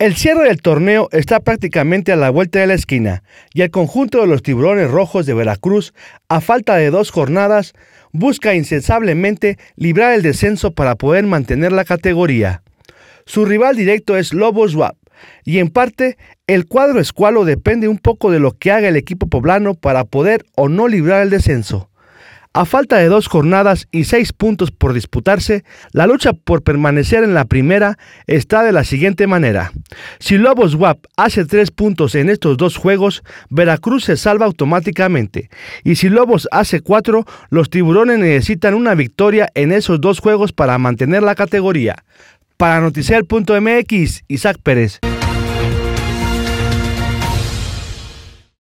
El cierre del torneo está prácticamente a la vuelta de la esquina y el conjunto de los tiburones rojos de Veracruz, a falta de dos jornadas, busca incesablemente librar el descenso para poder mantener la categoría. Su rival directo es Lobos WAP y en parte el cuadro escualo depende un poco de lo que haga el equipo poblano para poder o no librar el descenso. A falta de dos jornadas y seis puntos por disputarse, la lucha por permanecer en la primera está de la siguiente manera. Si Lobos WAP hace tres puntos en estos dos juegos, Veracruz se salva automáticamente. Y si Lobos hace cuatro, los tiburones necesitan una victoria en esos dos juegos para mantener la categoría. Para Noticiar.mx, Isaac Pérez.